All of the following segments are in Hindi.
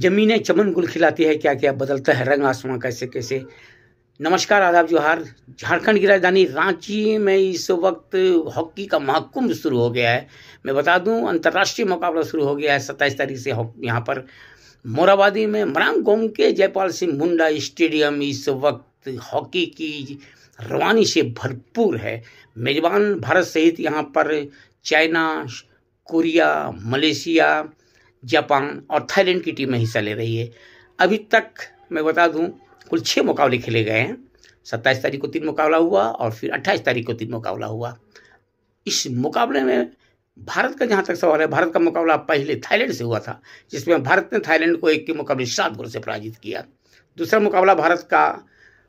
जमीने चमन गुल खिलाती है क्या क्या बदलता है रंग आसमां कैसे कैसे नमस्कार आदाब जोहार झारखंड की राजधानी रांची में इस वक्त हॉकी का महाकुंभ शुरू हो गया है मैं बता दूं अंतर्राष्ट्रीय मुकाबला शुरू हो गया है सत्ताईस तारीख से यहाँ पर मोराबादी में मरांगोम के जयपाल सिंह मुंडा स्टेडियम इस वक्त हॉकी की रवानी से भरपूर है मेजबान भारत सहित यहाँ पर चाइना कोरिया मलेशिया जापान और थाईलैंड की टीमें हिस्सा ले रही है अभी तक मैं बता दूं कुल छः मुकाबले खेले गए हैं सत्ताईस तारीख को तीन मुकाबला हुआ और फिर अट्ठाईस तारीख को तीन मुकाबला हुआ इस मुकाबले में भारत का जहाँ तक सवाल है भारत का मुकाबला पहले थाईलैंड से हुआ था जिसमें भारत ने थाईलैंड को एक के मुकाबले सात गोल से पराजित किया दूसरा मुकाबला भारत का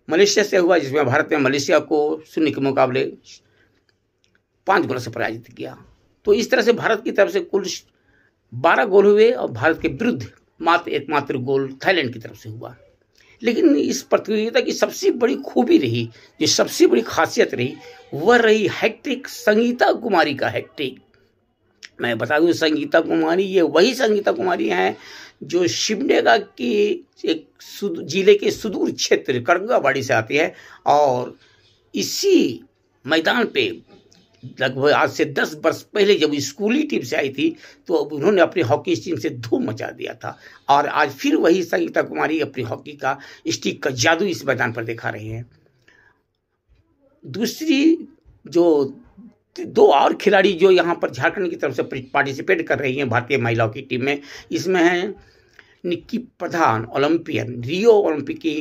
मलेशिया से हुआ जिसमें भारत ने मलेशिया को शून्य के मुकाबले पाँच गोल से पराजित किया तो इस तरह से भारत की तरफ से कुल बारह गोल हुए और भारत के विरुद्ध मात्र एकमात्र गोल थाईलैंड की तरफ से हुआ लेकिन इस प्रतियोगिता की सबसे बड़ी खूबी रही जो सबसे बड़ी खासियत रही वह रही हैट्रिक संगीता कुमारी का हैट्रिक मैं बता दूं संगीता कुमारी ये वही संगीता कुमारी हैं जो शिवनेगा की एक जिले के सुदूर क्षेत्र कड़ंगावाड़ी से आती है और इसी मैदान पे लगभग आज से दस वर्ष पहले जब स्कूली टीम से आई थी तो उन्होंने अपनी हॉकी टीम से धूम मचा दिया था और आज फिर वही संगीता कुमारी अपनी हॉकी का स्टिक का जादू इस मैदान पर दिखा रही हैं दूसरी जो दो और खिलाड़ी जो यहाँ पर झारखंड की तरफ से पार्टिसिपेट कर रही हैं भारतीय महिलाओं की टीम में इसमें हैं Nikki Pradhan Olympian Rio Olympic की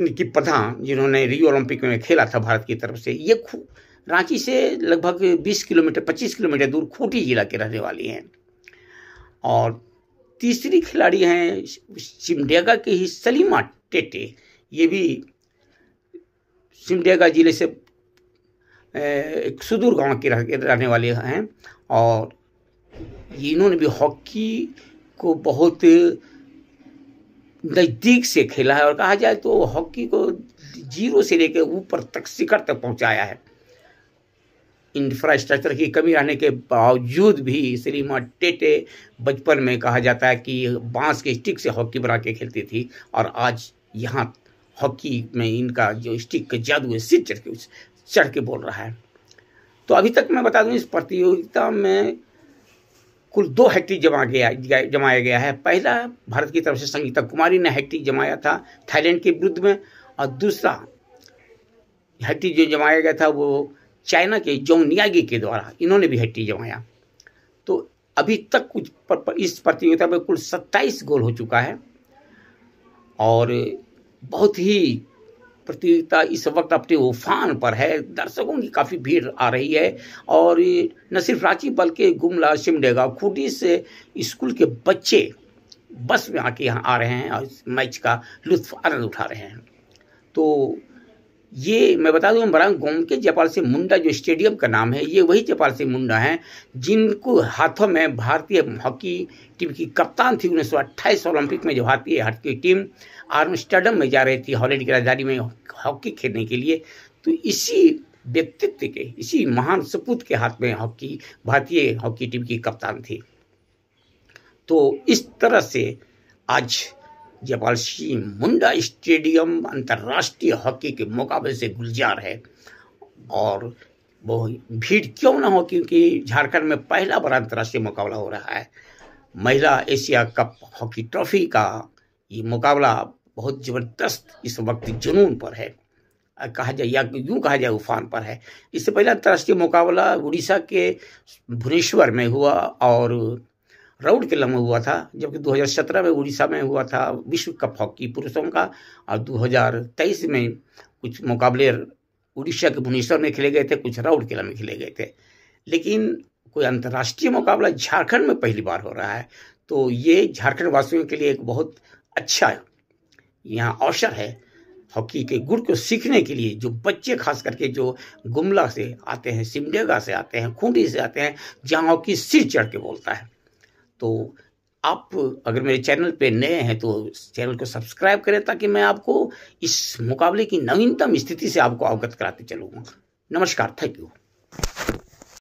निक्की प्रधान जिन्होंने रियो ओलंपिक में खेला था भारत की तरफ से ये रांची से लगभग 20 किलोमीटर 25 किलोमीटर दूर खूंटी जिला के रहने वाली हैं और तीसरी खिलाड़ी हैं सिमडेगा के ही सलीमा टेटे ये भी सिमडेगा जिले से एक सुदूर गांव के रहने वाले हैं और इन्होंने भी हॉकी को बहुत नज़दीक से खेला है और कहा जाए तो हॉकी को जीरो से लेकर ऊपर तक शिखर तक पहुंचाया है इंफ्रास्ट्रक्चर की कमी रहने के बावजूद भी श्रीमा टेटे बचपन में कहा जाता है कि बांस के स्टिक से हॉकी बना के खेलती थी और आज यहाँ हॉकी में इनका जो स्टिक का जादू है सिर चढ़ के चढ़ के बोल रहा है तो अभी तक मैं बता दूं इस प्रतियोगिता में कुल दो हैट्रिक जमा गया जमाया गया है पहला भारत की तरफ से संगीता कुमारी ने हैट्रिक जमाया था थाईलैंड के विरुद्ध में और दूसरा हैट्रिक जो जमाया गया था वो चाइना के जोंगनियागी के द्वारा इन्होंने भी हट्टी जमाया तो अभी तक कुछ पर, पर, इस प्रतियोगिता में कुल 27 गोल हो चुका है और बहुत ही प्रतियोगिता इस वक्त अपने उफान पर है दर्शकों की काफ़ी भीड़ आ रही है और न सिर्फ रांची बल्कि गुमला सिमडेगा खूटी से स्कूल के बच्चे बस में आके यहाँ आ रहे हैं और इस मैच का लुत्फ आनंद उठा रहे हैं तो ये मैं बता दूं बरांग के जयपाल सिंह मुंडा जो स्टेडियम का नाम है ये वही जयपाल सिंह मुंडा हैं जिनको हाथों में भारतीय हॉकी टीम की कप्तान थी उन्नीस सौ ओलंपिक में जो भारतीय हॉकी टीम आर्मस्टर्डम में जा रही थी हॉलैंड की राजधानी में हॉकी खेलने के लिए तो इसी व्यक्तित्व के इसी महान सपूत के हाथ में हॉकी भारतीय हॉकी टीम की कप्तान थी तो इस तरह से आज जयपाल सिंह मुंडा स्टेडियम अंतर्राष्ट्रीय हॉकी के मुकाबले से गुलजार है और वो भीड़ क्यों ना हो क्योंकि झारखंड में पहला बार अंतर्राष्ट्रीय मुकाबला हो रहा है महिला एशिया कप हॉकी ट्रॉफी का ये मुकाबला बहुत ज़बरदस्त इस वक्त जुनून पर है कहा जाए या यूँ कहा जाए उफान पर है इससे पहले अंतर्राष्ट्रीय मुकाबला उड़ीसा के भुवनेश्वर में हुआ और राउंड के में हुआ था जबकि 2017 में उड़ीसा में हुआ था विश्व कप हॉकी पुरुषों का और 2023 में कुछ मुकाबले उड़ीसा के भुवनेश्वर में खेले गए थे कुछ किला में खेले गए थे लेकिन कोई अंतर्राष्ट्रीय मुकाबला झारखंड में पहली बार हो रहा है तो ये झारखंड वासियों के लिए एक बहुत अच्छा यहाँ अवसर है हॉकी के गुड़ को सीखने के लिए जो बच्चे खास करके जो गुमला से आते हैं सिमडेगा से आते हैं खूंटी से आते हैं जहाँ हॉकी सिर चढ़ के बोलता है तो आप अगर मेरे चैनल पे नए हैं तो चैनल को सब्सक्राइब करें ताकि मैं आपको इस मुकाबले की नवीनतम स्थिति से आपको अवगत कराते चलूँगा नमस्कार थैंक यू